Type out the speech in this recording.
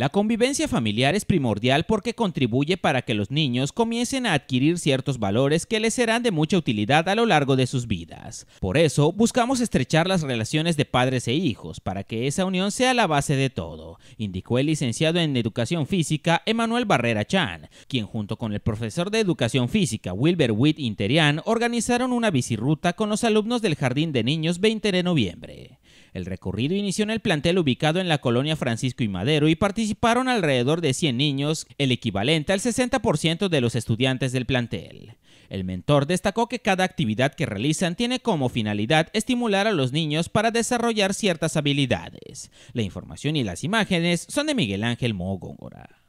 La convivencia familiar es primordial porque contribuye para que los niños comiencen a adquirir ciertos valores que les serán de mucha utilidad a lo largo de sus vidas. Por eso, buscamos estrechar las relaciones de padres e hijos para que esa unión sea la base de todo, indicó el licenciado en Educación Física Emanuel Barrera Chan, quien junto con el profesor de Educación Física Wilber Witt Interian organizaron una bicirruta con los alumnos del Jardín de Niños 20 de noviembre. El recorrido inició en el plantel ubicado en la colonia Francisco y Madero y participaron alrededor de 100 niños, el equivalente al 60% de los estudiantes del plantel. El mentor destacó que cada actividad que realizan tiene como finalidad estimular a los niños para desarrollar ciertas habilidades. La información y las imágenes son de Miguel Ángel Mogóngora.